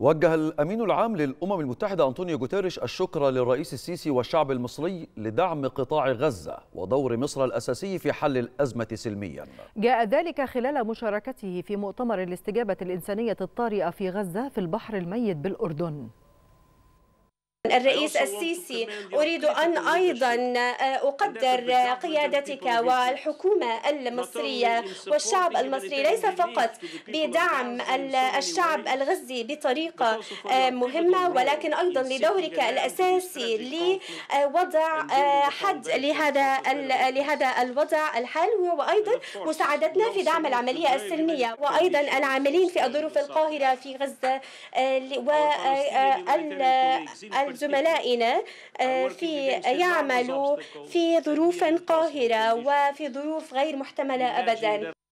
وجه الأمين العام للأمم المتحدة أنطونيو جوتيريش الشكر للرئيس السيسي والشعب المصري لدعم قطاع غزة ودور مصر الأساسي في حل الأزمة سلميا جاء ذلك خلال مشاركته في مؤتمر الاستجابة الإنسانية الطارئة في غزة في البحر الميت بالأردن الرئيس السيسي أريد أن أيضا أقدر قيادتك والحكومة المصرية والشعب المصري ليس فقط بدعم الشعب الغزي بطريقة آه، مهمة ولكن أيضا لدورك الأساسي لوضع آه، آه، حد لهذا لهذا الوضع الحالي وأيضا مساعدتنا في دعم العملية السلمية وأيضا العاملين في الظروف القاهرة في غزة زملائنا آه، في يعملوا في ظروف قاهرة وفي ظروف غير محتملة أبدا